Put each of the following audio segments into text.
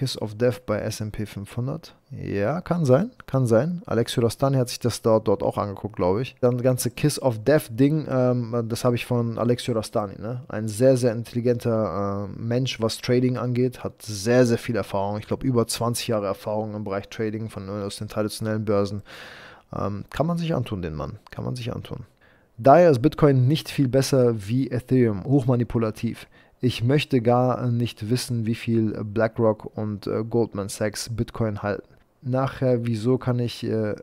Kiss of Death bei S&P 500. Ja, kann sein, kann sein. Alex Hyrostani hat sich das dort, dort auch angeguckt, glaube ich. Dann das ganze Kiss of Death Ding, ähm, das habe ich von Alex Hyrostani, ne? Ein sehr, sehr intelligenter äh, Mensch, was Trading angeht, hat sehr, sehr viel Erfahrung. Ich glaube, über 20 Jahre Erfahrung im Bereich Trading von äh, aus den traditionellen Börsen. Ähm, kann man sich antun, den Mann. Kann man sich antun. Daher ist Bitcoin nicht viel besser wie Ethereum, hochmanipulativ. Ich möchte gar nicht wissen, wie viel BlackRock und äh, Goldman Sachs Bitcoin halten. Nachher, wieso kann ich äh,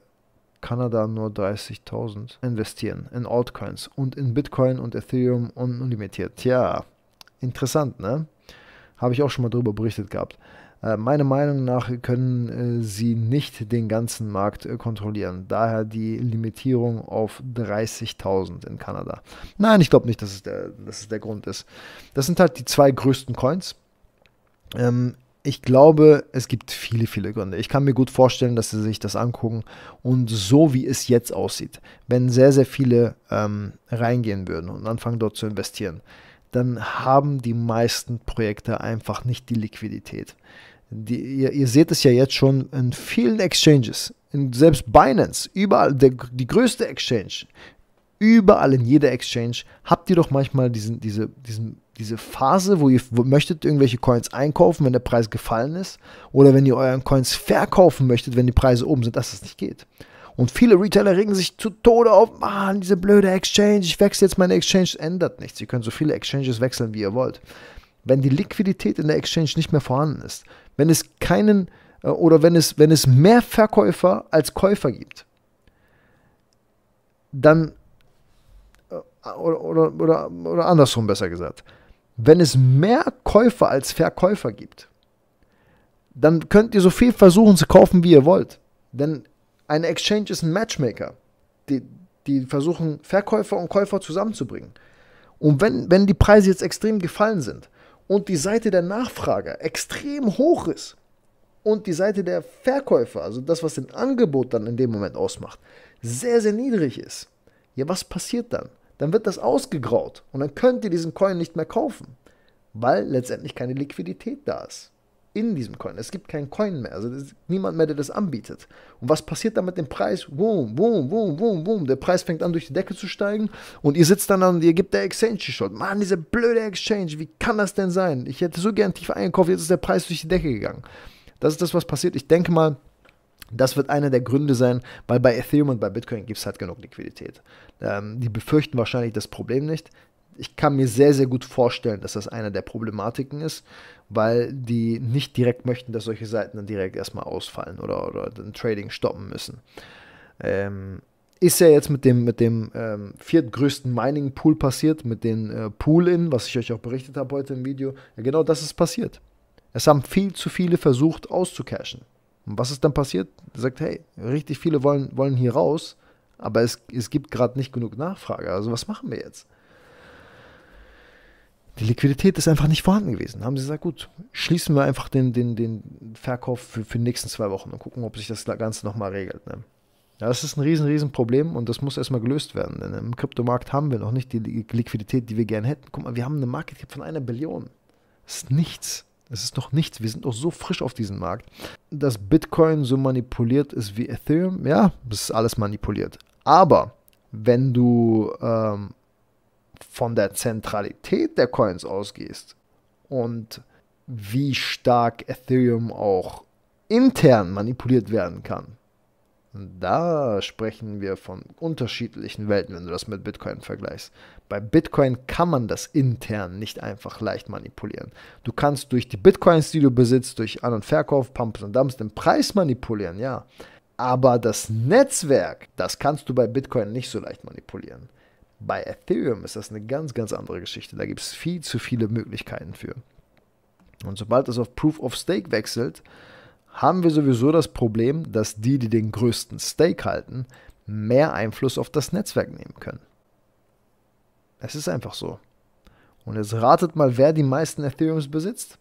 Kanada nur 30.000 investieren in Altcoins und in Bitcoin und Ethereum unlimitiert? Tja, interessant, ne? Habe ich auch schon mal darüber berichtet gehabt. Äh, meiner Meinung nach können äh, sie nicht den ganzen Markt äh, kontrollieren. Daher die Limitierung auf 30.000 in Kanada. Nein, ich glaube nicht, dass es, der, dass es der Grund ist. Das sind halt die zwei größten Coins. Ähm, ich glaube, es gibt viele, viele Gründe. Ich kann mir gut vorstellen, dass sie sich das angucken und so wie es jetzt aussieht, wenn sehr, sehr viele ähm, reingehen würden und anfangen dort zu investieren, dann haben die meisten Projekte einfach nicht die Liquidität. Die, ihr, ihr, seht es ja jetzt schon in vielen Exchanges, in selbst Binance, überall, der, die größte Exchange, überall in jeder Exchange, habt ihr doch manchmal diesen, diese, diesen, diese Phase, wo ihr wo möchtet irgendwelche Coins einkaufen, wenn der Preis gefallen ist, oder wenn ihr euren Coins verkaufen möchtet, wenn die Preise oben sind, dass es das nicht geht. Und viele Retailer regen sich zu Tode auf, Mann, diese blöde Exchange, ich wechsle jetzt meine Exchange, ändert nichts. Ihr könnt so viele Exchanges wechseln, wie ihr wollt. Wenn die Liquidität in der Exchange nicht mehr vorhanden ist, wenn es keinen äh, oder wenn es, wenn es mehr Verkäufer als Käufer gibt, dann äh, oder, oder, oder, oder andersrum besser gesagt, wenn es mehr Käufer als Verkäufer gibt, dann könnt ihr so viel versuchen zu kaufen, wie ihr wollt. Denn ein Exchange ist ein Matchmaker. Die, die versuchen, Verkäufer und Käufer zusammenzubringen. Und wenn, wenn die Preise jetzt extrem gefallen sind und die Seite der Nachfrage extrem hoch ist und die Seite der Verkäufer, also das, was den Angebot dann in dem Moment ausmacht, sehr, sehr niedrig ist, ja, was passiert dann? Dann wird das ausgegraut und dann könnt ihr diesen Coin nicht mehr kaufen, weil letztendlich keine Liquidität da ist in diesem Coin. Es gibt keinen Coin mehr. Also ist niemand mehr, der das anbietet. Und was passiert dann mit dem Preis? Boom, boom, boom, boom, boom. Der Preis fängt an, durch die Decke zu steigen. Und ihr sitzt dann und ihr gebt der Exchange die Schuld. Mann, diese blöde Exchange. Wie kann das denn sein? Ich hätte so gern tief eingekauft. Jetzt ist der Preis durch die Decke gegangen. Das ist das, was passiert. Ich denke mal, das wird einer der Gründe sein, weil bei Ethereum und bei Bitcoin gibt es halt genug Liquidität. Ähm, die befürchten wahrscheinlich das Problem nicht ich kann mir sehr, sehr gut vorstellen, dass das eine der Problematiken ist, weil die nicht direkt möchten, dass solche Seiten dann direkt erstmal ausfallen oder, oder den Trading stoppen müssen. Ähm, ist ja jetzt mit dem, mit dem ähm, viertgrößten Mining-Pool passiert, mit den äh, Pool-In, was ich euch auch berichtet habe heute im Video. Ja, genau das ist passiert. Es haben viel zu viele versucht auszucashen. Und was ist dann passiert? Er sagt, hey, richtig viele wollen, wollen hier raus, aber es, es gibt gerade nicht genug Nachfrage. Also was machen wir jetzt? Die Liquidität ist einfach nicht vorhanden gewesen. haben sie gesagt, gut, schließen wir einfach den, den, den Verkauf für, für die nächsten zwei Wochen und gucken, ob sich das Ganze nochmal regelt. Ne? Ja, das ist ein riesen, riesen Problem und das muss erstmal gelöst werden. Denn im Kryptomarkt haben wir noch nicht die Liquidität, die wir gerne hätten. Guck mal, wir haben eine Market Cap von einer Billion. Das ist nichts. Es ist noch nichts. Wir sind noch so frisch auf diesem Markt. Dass Bitcoin so manipuliert ist wie Ethereum, ja, das ist alles manipuliert. Aber wenn du ähm, von der Zentralität der Coins ausgehst und wie stark Ethereum auch intern manipuliert werden kann, da sprechen wir von unterschiedlichen Welten, wenn du das mit Bitcoin vergleichst. Bei Bitcoin kann man das intern nicht einfach leicht manipulieren. Du kannst durch die Bitcoins, die du besitzt, durch An- und Verkauf, Pumps und Dumps den Preis manipulieren, ja. Aber das Netzwerk, das kannst du bei Bitcoin nicht so leicht manipulieren. Bei Ethereum ist das eine ganz, ganz andere Geschichte. Da gibt es viel zu viele Möglichkeiten für. Und sobald es auf Proof of Stake wechselt, haben wir sowieso das Problem, dass die, die den größten Stake halten, mehr Einfluss auf das Netzwerk nehmen können. Es ist einfach so. Und jetzt ratet mal, wer die meisten Ethereums besitzt.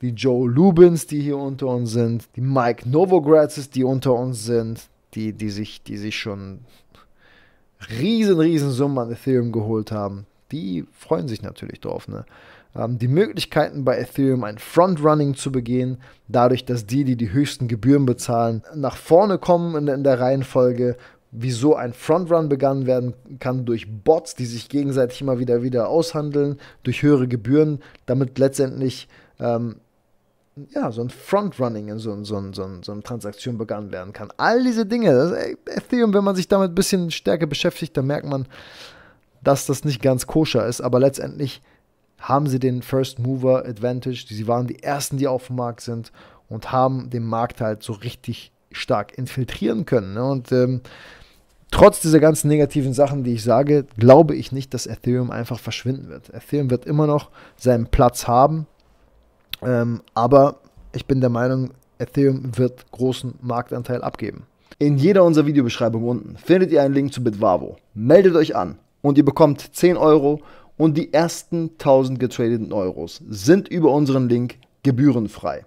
Die Joe Lubins, die hier unter uns sind, die Mike Novogratzes, die unter uns sind, die, die, sich, die sich schon riesen, riesen Summen an Ethereum geholt haben, die freuen sich natürlich drauf. Ne? Ähm, die Möglichkeiten bei Ethereum ein Frontrunning zu begehen, dadurch, dass die, die die höchsten Gebühren bezahlen, nach vorne kommen in, in der Reihenfolge, wieso ein Frontrun begangen werden kann durch Bots, die sich gegenseitig immer wieder wieder aushandeln, durch höhere Gebühren, damit letztendlich ähm, ja, so ein Frontrunning, so, so, ein, so, so eine Transaktion begangen werden kann. All diese Dinge, das, ey, Ethereum, wenn man sich damit ein bisschen stärker beschäftigt, dann merkt man, dass das nicht ganz koscher ist, aber letztendlich haben sie den First Mover Advantage. Sie waren die ersten, die auf dem Markt sind und haben den Markt halt so richtig stark infiltrieren können. Ne? Und ähm, trotz dieser ganzen negativen Sachen, die ich sage, glaube ich nicht, dass Ethereum einfach verschwinden wird. Ethereum wird immer noch seinen Platz haben ähm, aber ich bin der Meinung, Ethereum wird großen Marktanteil abgeben. In jeder unserer Videobeschreibung unten findet ihr einen Link zu Bitwavo. Meldet euch an und ihr bekommt 10 Euro und die ersten 1000 getradeten Euros sind über unseren Link gebührenfrei.